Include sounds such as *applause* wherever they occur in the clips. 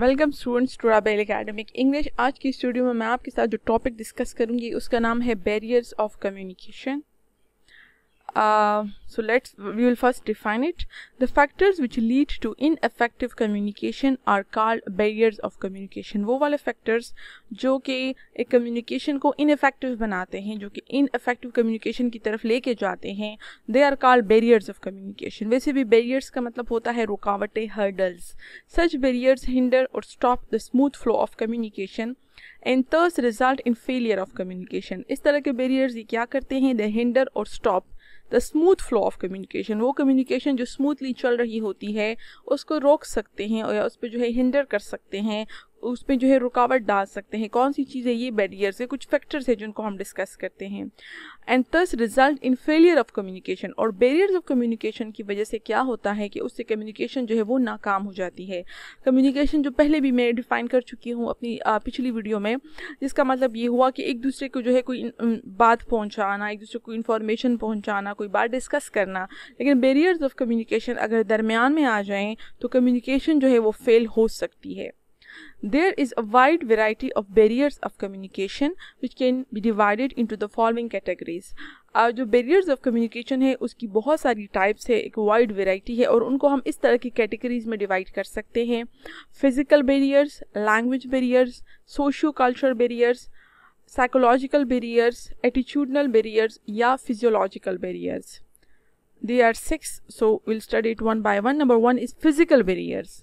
Welcome students to राबेल academic English आज की स्टूडियो में मैं आपके साथ जो टॉपिक डिस्कस करूंगी उसका नाम है barriers of communication so let's we will first define it the factors which lead to ineffective communication are called barriers of communication wo wale factors jo ke एक communication ko ineffective banate hain jo कि ineffective communication ki taraf leke jate hain they are called barriers of communication वैसे भी barriers ka matlab hota hai रुकावटें hurdles such barriers hinder or stop the smooth flow of communication and thus result in failure of communication इस तरह के barriers ये क्या करते हैं they hinder or stop the smooth flow of communication वो communication जो स्मूथली चल रही होती है उसको रोक सकते हैं या उस पर जो है हिंडर कर सकते हैं उसमें जो है रुकावट डाल सकते हैं कौन सी चीज़ें ये बैरियर्स है कुछ फैक्टर्स हैं जिनको हम डिस्कस करते हैं and this result in failure of communication और बैरियर्स ऑफ कम्युनिकेशन की वजह से क्या होता है कि उससे कम्युनिकेशन जो है वो नाकाम हो जाती है कम्युनिकेशन जो पहले भी मैं डिफाइन कर चुकी हूँ अपनी आ, पिछली वीडियो में जिसका मतलब ये हुआ कि एक दूसरे को जो है कोई बात पहुँचाना एक दूसरे को इन्फॉर्मेशन पहुँचाना कोई बात डिस्कस करना लेकिन बैरियर्स ऑफ कम्युनिकेशन अगर दरमियान में आ जाएँ तो कम्युनिकेशन जो है वो फेल हो सकती है There is a wide variety of barriers of communication which can be divided into the following categories. uh, जो barriers of communication है उसकी बहुत सारी types है एक wide variety है और उनको हम इस तरह की categories में divide कर सकते हैं physical barriers, language barriers, socio-cultural barriers, psychological barriers, attitudinal barriers या physiological barriers. There are six, so we'll study it one by one. Number one is physical barriers.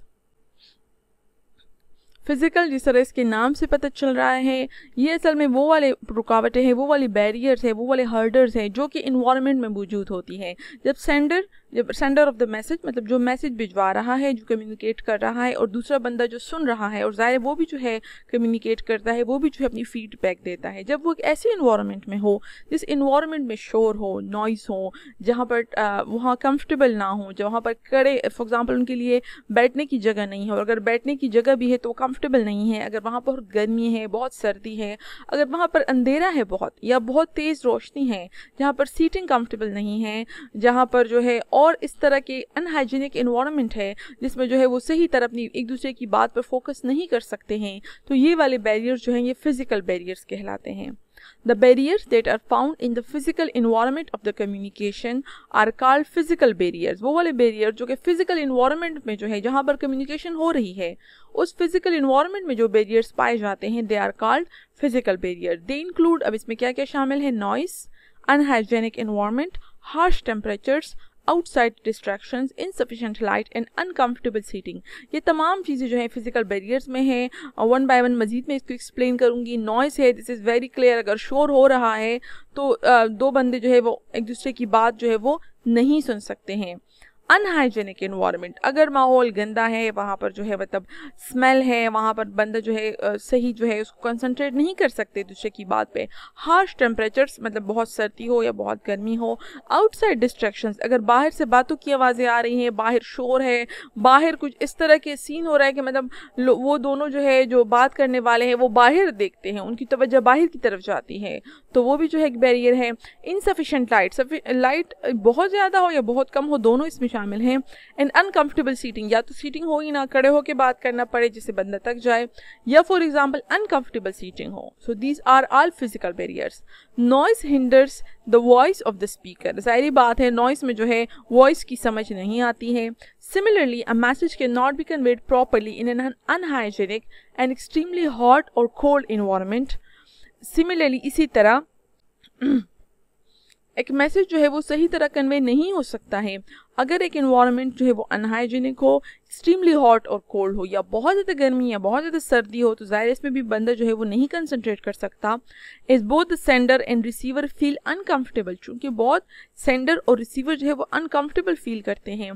Physical research के नाम से पता चल रहा है ये असल में वो वाले रुकावटें हैं वो वाली बैरियर्स हैं वो वाले हर्डर्स हैं जो कि इन्वामेंट में मौजूद होती हैं जब सेंडर जब सेंडर ऑफ द मैसेज मतलब जो मैसेज भिजवा रहा है जो कम्युनिकेट कर रहा है और दूसरा बंदा जो सुन रहा है और ज़ाहिर वो भी जो है कम्युनिकेट करता है वो भी जो है अपनी फीडबैक देता है जब वो एक ऐसे इन्वामेंट में हो जिस इन्वामेंट में शोर हो नॉइस हो जहाँ पर वहाँ कम्फर्टेबल ना हो जहाँ पर कड़े फॉर एग्ज़ाम्पल उनके लिए बैठने की जगह नहीं हो और अगर बैठने की जगह भी है तो कम्फर्टेबल नहीं है अगर वहाँ पर गर्मी है बहुत सर्दी है अगर वहाँ पर अंधेरा है बहुत या बहुत तेज़ रोशनी है जहाँ पर सीटिंग कम्फर्टेबल नहीं है जहाँ पर जो है और इस तरह के अनहाइजीनिक इन्वामेंट है जिसमें जो है वो सही तरह अपनी एक दूसरे की बात पर फोकस नहीं कर सकते हैं तो ये वाले बैरियर जो हैं ये फिजिकल बैरियर्स कहलाते हैं the barriers that are found in the physical environment of the communication are called physical barriers वो वाले बैरियर जो कि फिजिकल इन्वामेंट में जो है जहाँ पर कम्युनिकेशन हो रही है उस फिजिकल इन्वामेंट में जो बैरियर्स पाए जाते हैं they are called physical barrier they include अब इसमें क्या क्या शामिल है noise unhygienic environment harsh temperatures outside distraction insufficient light and uncomfortable seating ये तमाम चीज़ें जो हैं फिजिकल बैरियर्स में हैं और वन बाय वन मजीद में इसको एक्सप्लेन करूँगी नॉइस है दिस इज़ वेरी क्लियर अगर शोर हो रहा है तो दो बंदे जो है वो एक दूसरे की बात जो है वो नहीं सुन सकते हैं अनहाइजेनिक इन्वायरमेंट अगर माहौल गंदा है वहाँ पर जो है मतलब स्मेल है वहाँ पर बंदा जो है सही जो है उसको कंसनट्रेट नहीं कर सकते दूसरे की बात पे हार्श टेम्परेचर्स मतलब बहुत सर्दी हो या बहुत गर्मी हो आउटसाइड डिस्ट्रैक्शंस अगर बाहर से बातों की आवाज़ें आ रही हैं बाहर शोर है बाहर कुछ इस तरह के सीन हो रहा है कि मतलब वो दोनों जो है जो बात करने वाले हैं वो बाहर देखते हैं उनकी तोज्जह बाहर की तरफ जाती है तो वो भी जो है एक बैरियर है इनसफिशेंट लाइट लाइट बहुत ज़्यादा हो या बहुत कम हो दोनों इसमें शामिल हैं इन अनकम्फर्टेबल सीटिंग या तो सीटिंग हो ही ना खड़े होकर बात करना पड़े जिससे बंदा तक जाए या फॉर एग्जाम्पल अनकम्फर्टेबल सीटिंग हो so these are all physical barriers noise hinders the voice of the speaker जाहरी बात है नॉइस में जो है वॉइस की समझ नहीं आती है similarly a message can not be conveyed properly in an unhygienic and extremely hot और कोल्ड इन्वामेंट सिमिलरली इसी तरह *clears throat* एक मैसेज जो है वो सही तरह कन्वे नहीं हो सकता है अगर एक इन्वायरमेंट जो है वो अनहाइजीनिक हो एक्सट्रीमली हॉट और कोल्ड हो या बहुत ज़्यादा गर्मी या बहुत ज़्यादा सर्दी हो तो ज़ाहिर इसमें भी बंदा जो है वो नहीं कंसनट्रेट कर सकता is both the sender and receiver feel uncomfortable चूँकि बहुत सेंडर और रिसीवर जो है वो अनकम्फर्टेबल फील करते हैं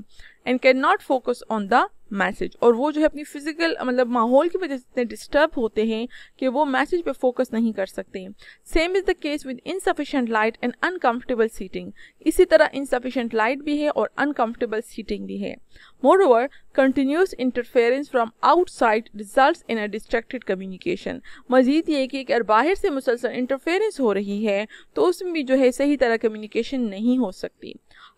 and can not focus on the message और वो जो है अपनी फिजिकल मतलब माहौल की वजह से इतने डिस्टर्ब होते हैं कि वो मैसेज पे फोकस नहीं कर सकते same is the case with insufficient light and uncomfortable seating इसी तरह इनसफिशेंट लाइट भी है और अनकंफर्टेबल सीटिंग भी है moreover continuous interference from outside result in a distracted communication मजीद ये कि अगर बाहर से मुसलसल इंटरफेरेंस हो रही है तो उसमें भी जो है सही तरह कम्युनिकेशन नहीं हो सकती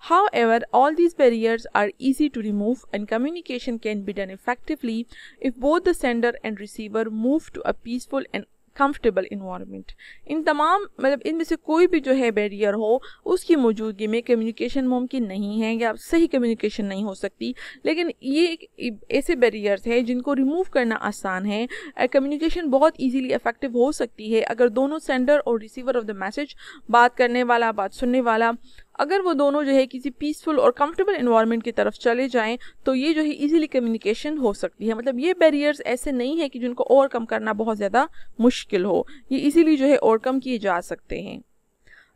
however all these barriers are easy to remove and communication can be done effectively if both the sender and receiver move to a peaceful and comfortable environment in तमाम मतलब इनमें से कोई भी जो है बैरियर हो उसकी मौजूदगी में कम्युनिकेशन मुमकिन नहीं है या सही कम्युनिकेशन नहीं हो सकती लेकिन ये एक ऐसे बैरियर्स हैं जिनको रिमूव करना आसान है कम्युनिकेशन बहुत ईजीली इफेक्टिव हो सकती है अगर दोनों सेंडर और रिसीवर ऑफ द मैसेज बात करने वाला बात सुनने वाला अगर वो दोनों जो है किसी पीसफुल और कंफर्टेबल इन्वायरमेंट की तरफ चले जाएं तो ये जो है इजीली कम्युनिकेशन हो सकती है मतलब ये बैरियर्स ऐसे नहीं है कि जिनको ओवरकम करना बहुत ज़्यादा मुश्किल हो ये इजीली जो है ओवरकम किए जा सकते हैं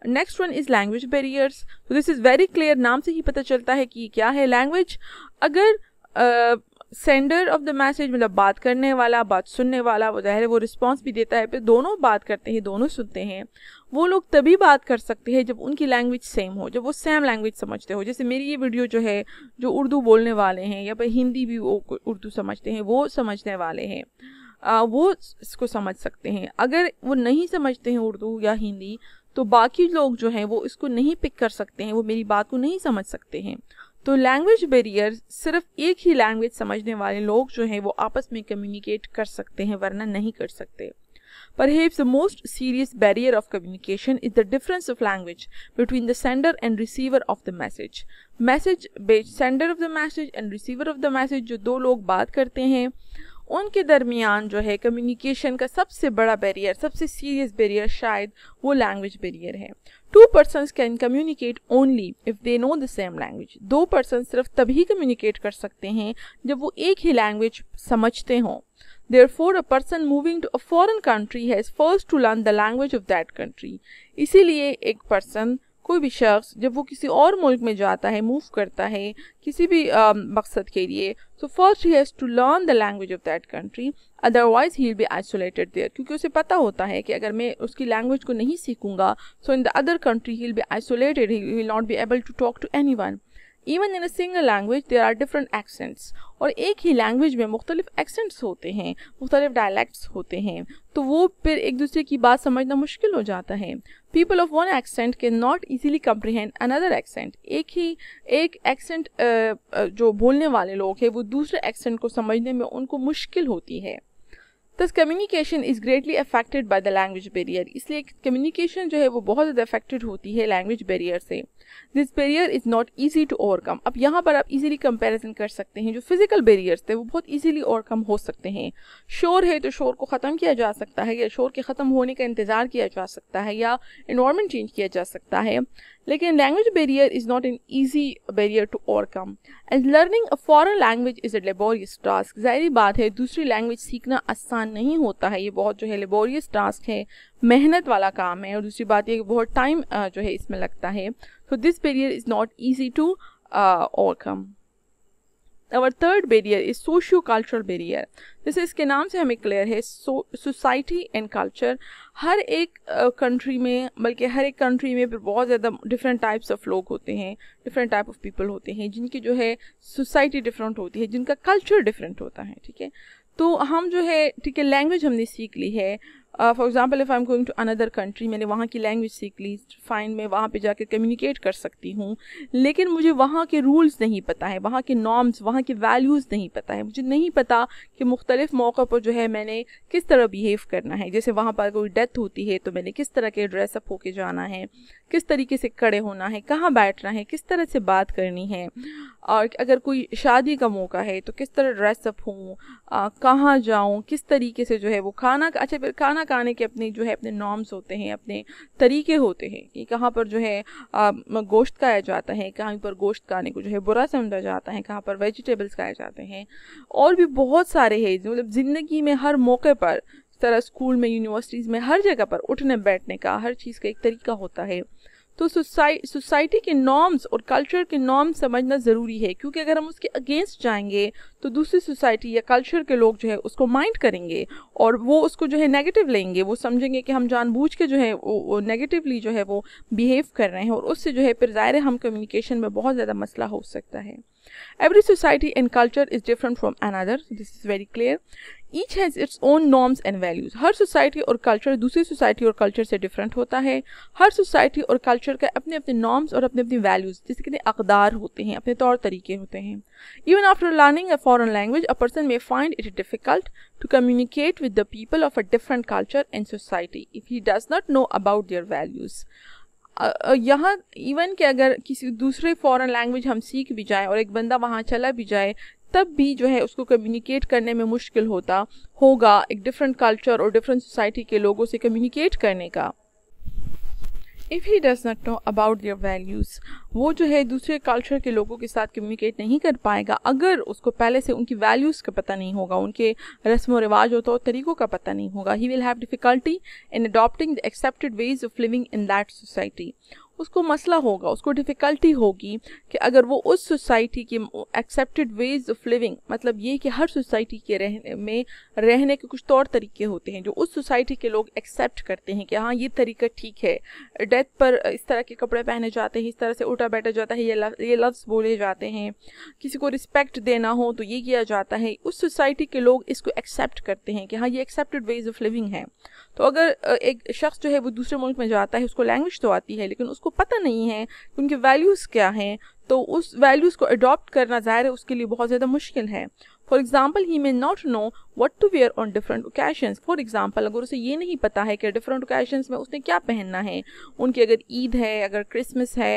next one is language barriers तो दिस इज़ वेरी क्लियर नाम से ही पता चलता है कि क्या है लैंग्वेज अगर uh, sender of the message मतलब बात करने वाला बात सुनने वाला वो जाहिर है वो रिस्पॉन्स भी देता है फिर दोनों बात करते हैं दोनों सुनते हैं वो लोग तभी बात कर सकते हैं जब उनकी लैंग्वेज सेम हो जब वो सेम लैंग्वेज समझते हो जैसे मेरी ये वीडियो जो है जो उर्दू बोलने वाले हैं या फिर हिंदी भी वो उर्दू समझते हैं वो समझने वाले हैं आ, वो इसको समझ सकते हैं अगर वो नहीं समझते हैं उर्दू या हिंदी तो बाकी लोग जो हैं वो इसको नहीं पिक कर सकते हैं वो मेरी बात को नहीं समझ सकते हैं तो लैंग्वेज बेरियर सिर्फ एक ही लैंग्वेज समझने वाले लोग जो हैं वो आपस में कम्युनिकेट कर सकते हैं वरना नहीं कर सकते perhaps the most serious barrier of communication is the difference of language between the sender and receiver of the message message sender of the message and receiver of the message जो दो लोग बात करते हैं उनके दरमियान जो है कम्युनिकेशन का सबसे बड़ा बैरियर सबसे सीरियस बैरियर शायद वो लैंग्वेज बैरियर है two person can communicate only if they know the same language दो पर्सन सिर्फ तभी कम्युनिकेट कर सकते हैं जब वो एक ही लैंग्वेज समझते हों therefore a person moving to a foreign country has first to learn the language of that country इसीलिए एक person कोई भी शख्स जब वो किसी और मुल्क में जाता है मूव करता है किसी भी मकसद के लिए so first he has to learn the language of that country otherwise he will be isolated there क्योंकि उसे पता होता है कि अगर मैं उसकी लैंग्वेज को नहीं सीखूंगा so in the other country he will be isolated he will not be able to talk to anyone even in a single language there are different accents और एक ही लैंग्वेज में मुख्तलिफ एक्सेंट्स होते हैं मुख्तलिफ डायलैक्ट्स होते हैं तो वो फिर एक दूसरे की बात समझना मुश्किल हो जाता है people of one accent can not easily comprehend another accent एक ही एक एक्सेंट जो बोलने वाले लोग हैं वो दूसरे एक्सेंट को समझने में उनको मुश्किल होती है thus communication is greatly affected by the language barrier इसलिए कम्युनिकेशन जो है वो बहुत ज़्यादा अफेक्टेड होती है लैंग्वेज बैरियर से this barrier is not easy to overcome अब यहाँ पर आप इजीली कंपैरिजन कर सकते हैं जो फिजिकल बैरियर्स थे वो बहुत इजीली ओवरकम हो सकते हैं शोर है तो शोर को ख़त्म किया जा सकता है या शोर के ख़त्म होने का इंतज़ार किया जा सकता है या इन्वामेंट चेंज किया जा सकता है लेकिन language barrier is not an easy barrier to overcome and learning a foreign language is a laborious task जहरी बात है दूसरी लैंग्वेज सीखना आसान आसान नहीं होता है ये बहुत जो है लेबोरियस टास्क है मेहनत वाला काम है और दूसरी बात ये बहुत टाइम जो है इसमें लगता है so this barrier is not easy to overcome और third barrier is socio cultural barrier जैसे इसके नाम से हमें क्लियर है सोसाइटी एंड कल्चर हर एक कंट्री uh, में बल्कि हर एक कंट्री में बहुत ज़्यादा डिफरेंट टाइप्स ऑफ लोग होते हैं डिफरेंट टाइप ऑफ पीपल होते हैं जिनकी जो है सोसाइटी डिफरेंट होती है जिनका कल्चर डिफरेंट होता है ठीक है तो हम जो है ठीक है लैंग्वेज हमने सीख ली है for example if I am going to another country मैंने वहाँ की लैंग्वेज सीख ली फाइन मैं वहाँ पे जाकर कम्युनिकेट कर सकती हूँ लेकिन मुझे वहाँ के रूल्स नहीं पता है वहाँ के नॉर्म्स वहाँ के वैल्यूज़ नहीं पता है मुझे नहीं पता कि मुख्तलिफ़ मौक़ों पर जो है मैंने किस तरह बिहेव करना है जैसे वहाँ पर कोई डेथ होती है तो मैंने किस तरह के ड्रेसअप होके जाना है किस तरीके से खड़े होना है कहाँ बैठना है किस तरह से बात करनी है और अगर कोई शादी का मौका है तो किस तरह ड्रेसअप हूँ uh, कहाँ जाऊँ किस तरीके से जो है वो खाना अच्छा फिर खाना खाना खाने के अपने जो है अपने नॉर्म्स होते हैं अपने तरीके होते हैं कि कहाँ पर जो है गोश्त खाया जाता है कहाँ पर गोश्त खाने को जो है बुरा समझा जाता है कहाँ पर वेजिटेबल्स खाए जाते हैं और भी बहुत सारे है मतलब ज़िंदगी में हर मौके पर तरह स्कूल में यूनिवर्सिटीज़ में हर जगह पर उठने बैठने का हर चीज़ का एक तरीका होता है तो सोसाइटी के नॉर्म्स और कल्चर के नॉर्म्स समझना ज़रूरी है क्योंकि अगर हम उसके अगेंस्ट जाएंगे तो दूसरी सोसाइटी या कल्चर के लोग जो है उसको माइंड करेंगे और वो उसको जो है नेगेटिव लेंगे वो समझेंगे कि हम जानबूझ के जो है वो नेगेटिवली जो है वो बिहेव कर रहे हैं और उससे जो है फिर ज़ाहिर हम कम्युनिकेशन में बहुत ज़्यादा मसला हो सकता है every society and culture is different from another this is very clear each has its own norms and values हर सोसाइटी और कल्चर दूसरी सोसाइटी और कल्चर से डिफरेंट होता है हर सोसाइटी और कल्चर के अपने अपने नॉर्म्स और अपने अपने वैल्यूज़ जैसे कितने अकदार होते हैं अपने तौर तरीके होते हैं even after learning a foreign language a person may find it difficult to communicate with the people of a different culture and society if he does not know about their values यहाँ even कि अगर किसी दूसरे foreign language हम सीख भी जाएं और एक बंदा वहाँ चला भी जाए तब भी जो है उसको कम्युनिकेट करने में मुश्किल होता होगा एक डिफरेंट कल्चर और डिफरेंट सोसाइटी के लोगों से कम्युनिकेट करने का if he does not know about their values वो जो है दूसरे कल्चर के लोगों के साथ कम्युनिकेट नहीं कर पाएगा अगर उसको पहले से उनकी वैल्यूज़ का पता नहीं होगा उनके रस्म व रिवाज और तौर तरीक़ों का पता नहीं होगा he will have difficulty in adopting the accepted ways of living in that society उसको मसला होगा उसको डिफ़िकल्टी होगी कि अगर वो उस सोसाइटी के एक्सेप्टेड वेज ऑफ लिविंग मतलब ये कि हर सोसाइटी के रहने में रहने के कुछ तौर तरीके होते हैं जो उस सोसाइटी के लोग एक्सेप्ट करते हैं कि हाँ ये तरीका ठीक है डेथ पर इस तरह के कपड़े पहने जाते हैं इस तरह से उठा बैठा जाता है ये लव, ये लफ्ज़ बोले जाते हैं किसी को रिस्पेक्ट देना हो तो ये किया जाता है उस सोसाइटी के लोग इसको एक्सेप्ट करते हैं कि हाँ ये एक्सेप्टेड वेज ऑफ लिविंग है तो अगर एक शख्स जो है वो दूसरे मुल्क में जाता है उसको लैंग्वेज तो आती है लेकिन उसको पता नहीं है कि उनके वैल्यूज़ क्या हैं तो उस वैल्यूज़ को अडॉप्ट करना ज़ाहिर है उसके लिए बहुत ज़्यादा मुश्किल है for example he may not know what to wear on different occasion for example अगर उसे ये नहीं पता है कि डिफरेंट ओकेशन में उसने क्या पहनना है उनकी अगर ईद है अगर क्रिसमस है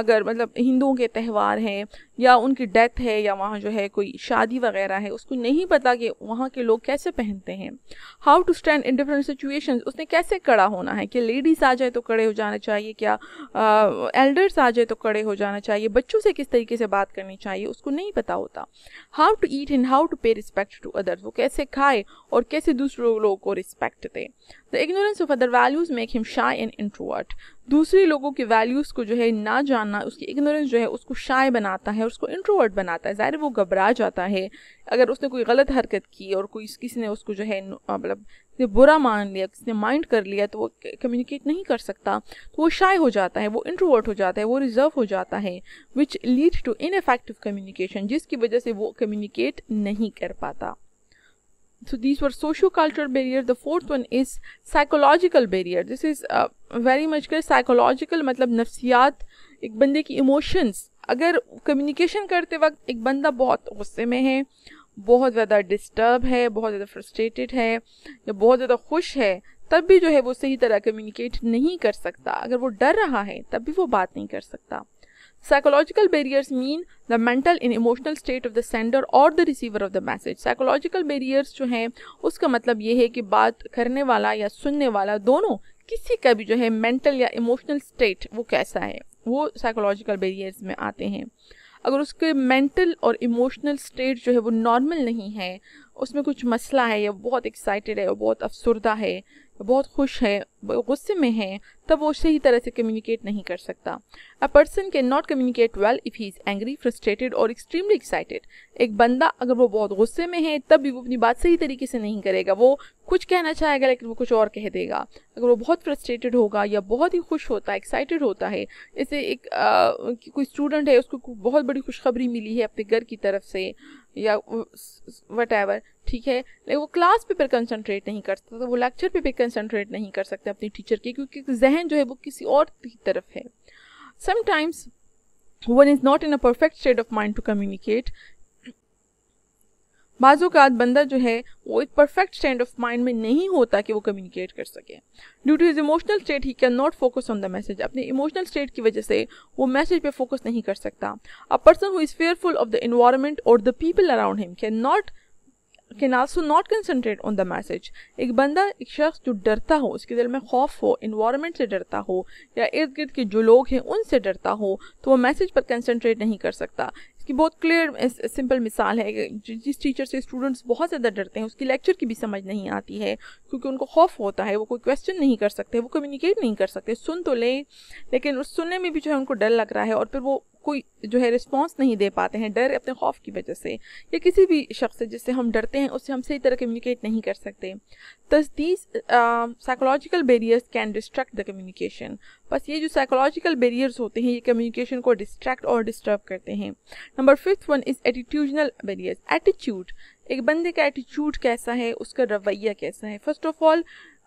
अगर मतलब हिंदुओं के त्यौहार हैं या उनकी डेथ है या वहाँ जो है कोई शादी वगैरह है उसको नहीं पता कि वहाँ के लोग कैसे पहनते हैं how to stand in different situation उसने कैसे खड़ा होना है कि लेडीज़ आ जाए तो खड़े हो जाना चाहिए क्या एल्डर्स आ जाए तो खड़े हो जाना चाहिए बच्चों से किस तरीके से बात करनी चाहिए उसको नहीं पता होता how to eat in how how to pay respect to others वो कैसे खाए और कैसे दूसरों लोगों को रिस्पेक्ट दे the ignorance of other values make him shy and introvert दूसरे लोगों के वैल्यूज़ को जो है ना जानना उसकी इग्नोरेंस जो है उसको शाय बनाता है उसको इंट्रोवर्ट बनाता है ज़ाहिर वो घबरा जाता है अगर उसने कोई गलत हरकत की और कोई किसी ने उसको जो है मतलब बुरा मान लिया किसी ने माइंड कर लिया तो वो कम्युनिकेट नहीं कर सकता तो वो शाय हो जाता है वो इंट्रोवर्ट हो जाता है वो रिजर्व हो जाता है which lead to ineffective communication जिसकी वजह से वो कम्युनिकेट नहीं कर पाता so these were socio-cultural barrier the fourth one is psychological barrier this is uh, very much ka psychological मतलब नफ्सियात एक बंदे की इमोशंस अगर कम्युनिकेशन करते वक्त एक बंदा बहुत गुस्से में है बहुत ज़्यादा डिस्टर्ब है बहुत ज़्यादा फ्रस्ट्रेटेड है या बहुत ज़्यादा खुश है तब भी जो है वो सही तरह कम्युनिकेट नहीं कर सकता अगर वो डर रहा है तब भी वो बात नहीं कर सकता Psychological barriers mean the mental and emotional state of the sender और the receiver of the message. Psychological barriers जो हैं उसका मतलब ये है कि बात करने वाला या सुनने वाला दोनों किसी का भी जो है mental या emotional state वो कैसा है वो psychological barriers में आते हैं अगर उसके मेंटल और इमोशनल स्टेट जो है वो नॉर्मल नहीं है उसमें कुछ मसला है या बहुत एक्साइटेड है या बहुत अफसरदा है बहुत खुश है गुस्से में है तब वो सही तरह से कम्युनिकेट नहीं कर सकता a person can not communicate well if he is angry frustrated और एक्सट्रीमली एक्साइटेड एक बंदा अगर वो बहुत गुस्से में है तब भी वो अपनी बात सही तरीके से नहीं करेगा वो कुछ कहना चाहेगा लेकिन वो कुछ और कह देगा अगर वो बहुत फ्रस्ट्रेटेड होगा या बहुत ही खुश होता है एक्साइटेड होता है जैसे एक आ, कोई स्टूडेंट है उसको बहुत बड़ी खुशखबरी मिली है अपने घर की तरफ से या वट एवर ठीक है लेकिन वो क्लास पे पर कंसंट्रेट नहीं कर सकता तो वो लेक्चर पे भी कंसंट्रेट नहीं कर सकते अपने टीचर के क्योंकि जहन जो है वो किसी और की तरफ है sometimes one is not in a perfect state of mind to communicate बाज़ात बंदा जो है वो एक परफेक्ट स्टैंड ऑफ माइंड में नहीं होता कि वो कम्युनिकेट कर सके due to his emotional state he can not focus on the message अपने इमोशनल स्टेट की वजह से वो मैसेज पे फोकस नहीं कर सकता a person who is fearful of the environment और the people around him can not can also not concentrate on the message एक बंदा एक शख्स जो डरता हो उसके दिल में खौफ हो इन्वायरमेंट से डरता हो या इर्द गिर्द के जो लोग हैं उनसे डरता हो तो वह मैसेज पर कंसनट्रेट नहीं कर सकता इसकी बहुत क्लियर सिंपल मिसाल है जिस टीचर से स्टूडेंट्स बहुत ज़्यादा डरते हैं उसकी लेक्चर की भी समझ नहीं आती है क्योंकि उनको खौफ होता है वो कोई क्वेश्चन नहीं कर सकते वो कम्युनिकेट नहीं कर सकते सुन तो लें लेकिन उस सुनने में भी जो है उनको डर लग रहा है और फिर वो कोई जो है रिस्पॉन्स नहीं दे पाते हैं डर अपने खौफ की वजह से या किसी भी शख्स से जिससे हम डरते हैं उससे हम सही तरह कम्युनिकेट नहीं कर सकते thus psychological barriers can distract the communication बस ये जो साइकोलॉजिकल बेरियर्स होते हैं ये कम्युनिकेशन को डिस्ट्रैक्ट और डिस्टर्ब करते हैं number fifth one is attitudinal barriers attitude एक बंदे का एटीट्यूड कैसा है उसका रवैया कैसा है फर्स्ट ऑफ ऑल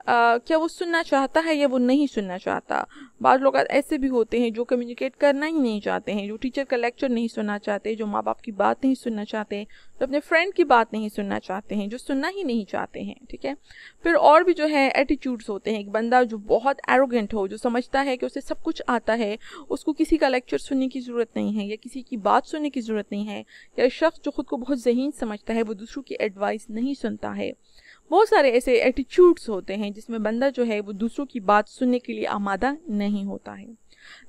क्या वो सुनना चाहता है या वो नहीं सुनना चाहता बाद लोग ऐसे भी होते हैं जो कम्युनिकेट करना ही नहीं चाहते हैं जो टीचर का लेक्चर नहीं सुनना चाहते जो माँ बाप की बात नहीं सुनना चाहते जो अपने फ्रेंड की बात नहीं सुनना चाहते हैं जो सुनना ही नहीं चाहते हैं ठीक है फिर और भी जो है एटीट्यूड्स होते हैं एक बंदा जो बहुत एरोगेंट हो जो समझता है कि उसे सब कुछ आता है उसको किसी का लेक्चर सुनने की ज़रूरत नहीं है या किसी की बात सुनने की ज़रूरत नहीं है या शख्स जो खुद को बहुत जहीन समझता है वो दूसरों की एडवाइस नहीं सुनता है बहुत सारे ऐसे एटीट्यूड्स होते हैं जिसमें बंदा जो है वो दूसरों की बात सुनने के लिए आमादा नहीं होता है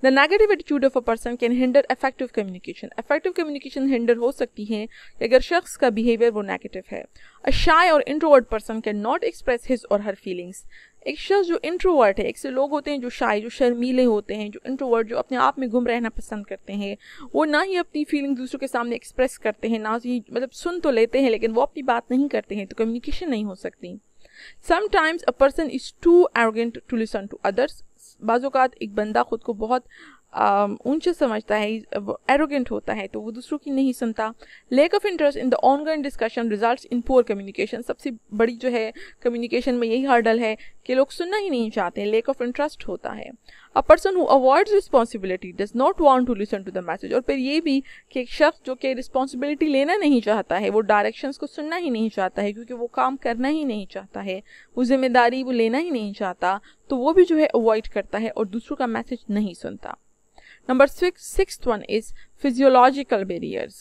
the negative attitude of a person can hinder effective communication effective communication hinder हो सकती है अगर शख्स का बिहेवियर वो नेगेटिव है अ शाय और introvert person can not express his और हर फीलिंग्स एक शख्स जो इंट्रोवर्ट है एक से लोग होते हैं जो शाय जो शर्मीले होते हैं जो इंट्रोवर्ट जो अपने आप में गुम रहना पसंद करते हैं वो ना ही अपनी फीलिंग दूसरों के सामने एक्सप्रेस करते हैं ना ही मतलब सुन तो लेते हैं लेकिन वो अपनी बात नहीं करते हैं तो कम्युनिकेशन नहीं हो सकती sometimes a person is too arrogant to listen to others बाज़ात एक बंदा ख़ुद को बहुत ऊंचे समझता है एरोगेंट होता है तो वो दूसरों की नहीं सुनता lack of interest in the ongoing discussion result in poor communication सबसे बड़ी जो है कम्युनिकेशन में यही हर्डल है कि लोग सुनना ही नहीं चाहते लेक ऑफ इंटरेस्ट होता है a person who avoid responsibility does not want to listen to the message और फिर ये भी कि एक शख्स जो कि रिस्पॉन्सिबिलिटी लेना नहीं चाहता है वो डायरेक्शंस को सुनना ही नहीं चाहता है क्योंकि वो काम करना ही नहीं चाहता है वो जिम्मेदारी वो लेना ही नहीं चाहता तो वो भी जो है अवॉइड करता करता है और दूसरों का मैसेज नहीं सुनता number six one is physiological barriers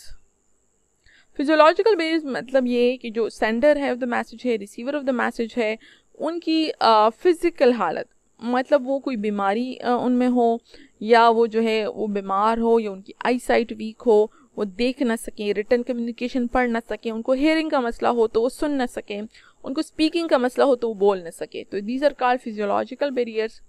physiological barriers मतलब ये कि जो सेंडर है ऑफ द मैसेज है रिसीवर ऑफ द मैसेज है उनकी फिज़िकल हालत मतलब वो कोई बीमारी उनमें हो या वो जो है वो बीमार हो या उनकी आई साइट वीक हो वो देख ना सकें रिटर्न कम्युनिकेशन पढ़ ना सकें उनको हेयरिंग का मसला हो तो वो सुन ना सकें उनको स्पीकिंग का मसला हो तो वो बोल ना सकें तो these are call physiological barriers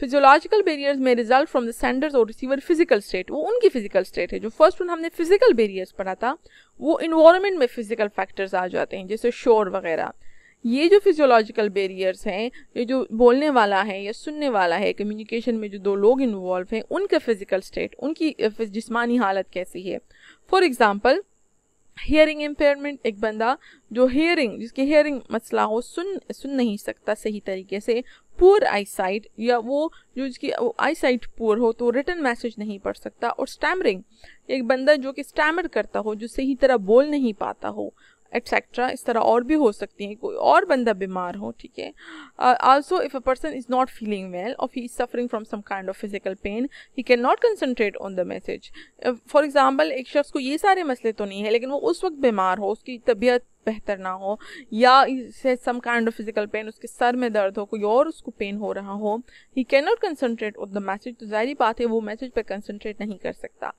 physiological barriers may result from the senders और रिसीवर फिजिकल स्टेट वो उनकी फिजिकल स्टेट है जो फर्स्ट वन हमने फिजिकल बेरियर्स पढ़ा था वो इन्वायरमेंट में फिजिकल फैक्टर्स आ जाते हैं जैसे शोर वगैरह ये जो फिजियोलॉजिकल बेरियर्स हैं ये जो बोलने वाला है या सुनने वाला है कम्युनिकेशन में जो दो लोग इन्वॉल्व हैं उनका फिजिकल स्टेट उनकी जिसमानी हालत कैसी है फॉर एग्ज़ाम्पल हियरिंग इम्पेयरमेंट एक बंदा जो हियरिंग जिसकी हियरिंग मसला हो सुन सुन नहीं सकता सही तरीके से पुअर आई साइट या वो जो जिसकी आई साइट पुअर हो तो रिटर्न मैसेज नहीं पढ़ सकता और स्टैमरिंग एक बंदा जो कि स्टैमर करता हो जो सही तरह बोल नहीं पाता हो एट्सेट्रा इस तरह और भी हो सकती हैं कोई और बंदा बीमार हो ठीक है also if a person is not feeling well और he is suffering from some kind of physical pain he can not concentrate on the message for example एक शख्स को ये सारे मसले तो नहीं है लेकिन वो उस वक्त बीमार हो उसकी तबीयत बेहतर ना हो या इसे some kind of physical pain उसके सर में दर्द हो कोई और उसको पेन हो रहा हो he can not concentrate on the message तो जाहिर बात है वो मैसेज पर कंसनट्रेट नहीं कर सकता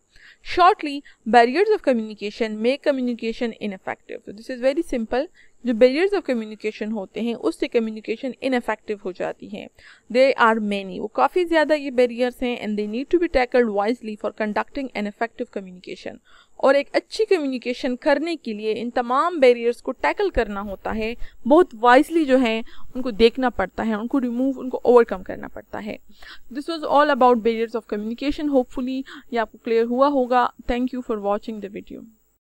shortly barriers of communication make communication ineffective this is very simple जो बैरियर्स ऑफ कम्युनिकेशन होते हैं उससे कम्युनिकेशन इनफेक्टिव हो जाती है दे आर मैनी वो काफ़ी ज़्यादा ये बैरियर्स हैं and they need to be tackled wisely for conducting an effective communication और एक अच्छी कम्युनिकेशन करने के लिए इन तमाम बैरियर्स को टैकल करना होता है बहुत वाइजली जो है उनको देखना पड़ता है उनको रिमूव उनको ओवरकम करना पड़ता है this was all about barriers of communication hopefully ये आपको क्लियर हुआ होगा thank you for watching the video